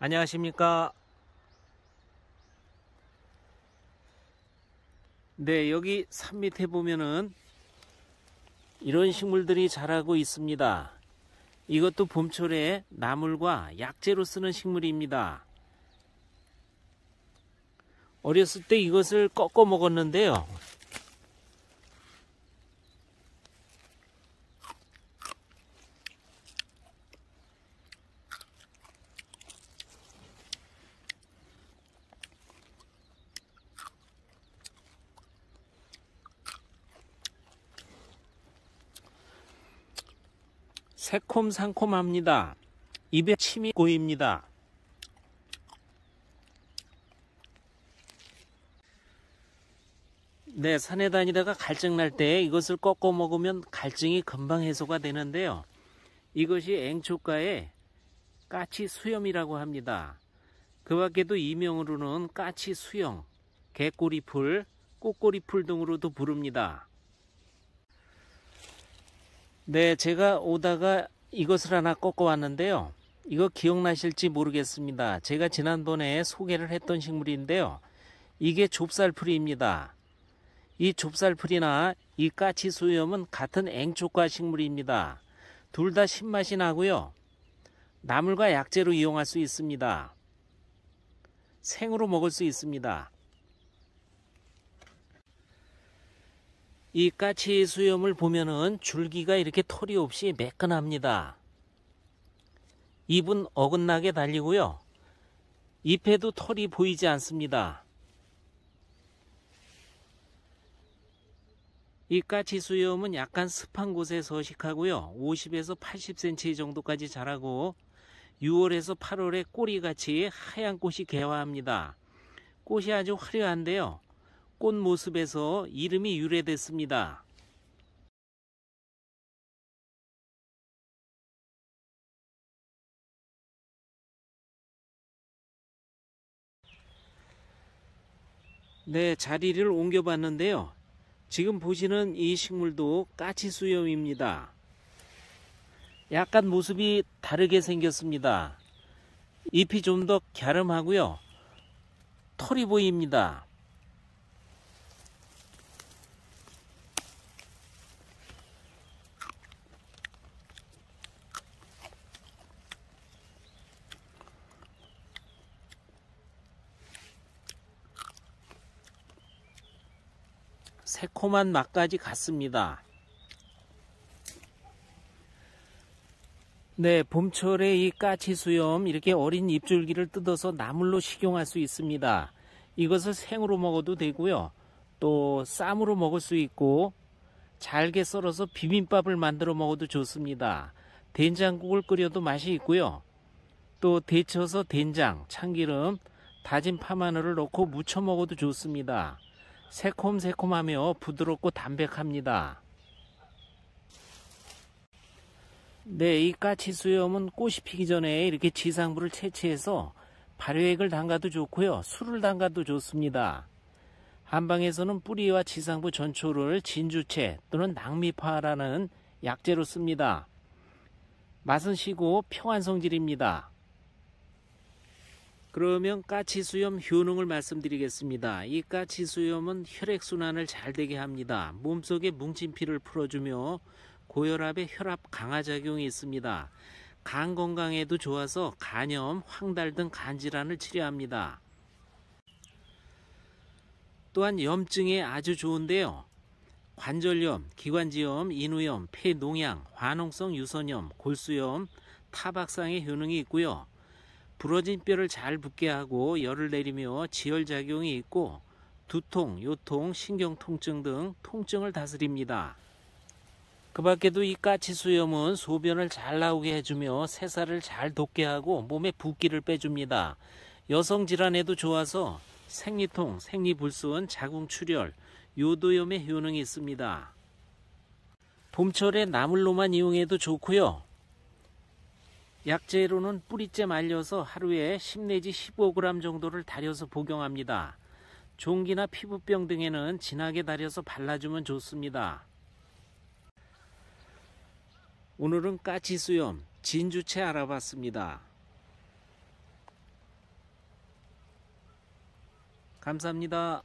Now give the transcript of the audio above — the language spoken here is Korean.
안녕하십니까 네 여기 산 밑에 보면은 이런 식물들이 자라고 있습니다 이것도 봄철에 나물과 약재로 쓰는 식물입니다 어렸을 때 이것을 꺾어 먹었는데요 새콤상콤합니다. 입에 침이 고입니다. 네, 산에 다니다가 갈증 날 때 이것을 꺾어 먹으면 갈증이 금방 해소가 되는데요. 이것이 앵초가의 까치 수염이라고 합니다. 그 밖에도 이명으로는 까치 수염 개꼬리풀, 꼬꼬리풀 등으로도 부릅니다. 네, 제가 오다가 이것을 하나 꺾어 왔는데요. 이거 기억나실지 모르겠습니다. 제가 지난번에 소개를 했던 식물인데요. 이게 좁쌀풀이입니다. 이 좁쌀풀이나 이 까치수염은 같은 앵초과 식물입니다. 둘 다 신맛이 나고요. 나물과 약재로 이용할 수 있습니다. 생으로 먹을 수 있습니다. 이 까치 수염을 보면은 줄기가 이렇게 털이 없이 매끈합니다. 잎은 어긋나게 달리고요. 잎에도 털이 보이지 않습니다. 이 까치 수염은 약간 습한 곳에 서식하고요. 50에서 80cm 정도까지 자라고 6월에서 8월에 꼬리같이 하얀 꽃이 개화합니다. 꽃이 아주 화려한데요. 꽃 모습에서 이름이 유래됐습니다. 네, 자리를 옮겨봤는데요. 지금 보시는 이 식물도 까치수염입니다. 약간 모습이 다르게 생겼습니다. 잎이 좀 더 갸름하고요. 털이 보입니다. 새콤한 맛까지 갔습니다. 네, 봄철에 이 까치수염 이렇게 어린 잎줄기를 뜯어서 나물로 식용할 수 있습니다. 이것을 생으로 먹어도 되고요. 또 쌈으로 먹을 수 있고 잘게 썰어서 비빔밥을 만들어 먹어도 좋습니다. 된장국을 끓여도 맛이 있고요. 또 데쳐서 된장, 참기름, 다진 파마늘을 넣고 무쳐 먹어도 좋습니다. 새콤새콤하며 부드럽고 담백합니다. 네, 이 까치수염은 꽃이 피기 전에 이렇게 지상부를 채취해서 발효액을 담가도 좋고요. 술을 담가도 좋습니다. 한방에서는 뿌리와 지상부 전초를 진주채 또는 낭미파라는 약재로 씁니다. 맛은 시고 평안 성질입니다. 그러면 까치수염 효능을 말씀드리겠습니다. 이 까치수염은 혈액순환을 잘 되게 합니다. 몸속에 뭉친 피를 풀어주며 고혈압의 혈압 강화작용이 있습니다. 간 건강에도 좋아서 간염, 황달 등 간질환을 치료합니다. 또한 염증에 아주 좋은데요. 관절염, 기관지염, 인후염, 폐농양, 화농성 유선염, 골수염, 타박상의 효능이 있고요. 부러진 뼈를 잘붓게 하고 열을 내리며 지혈작용이 있고 두통, 요통, 신경통증 등 통증을 다스립니다. 그 밖에도 이 까치수염은 소변을 잘 나오게 해주며 새살을 잘 돋게 하고 몸에 붓기를 빼줍니다. 여성 질환에도 좋아서 생리통, 생리불순, 자궁출혈, 요도염의 효능이 있습니다. 봄철에 나물로만 이용해도 좋고요. 약재로는 뿌리째 말려서 하루에 10 내지 15g 정도를 달여서 복용합니다. 종기나 피부병 등에는 진하게 달여서 발라주면 좋습니다. 오늘은 까치수염, 진주채 알아봤습니다. 감사합니다.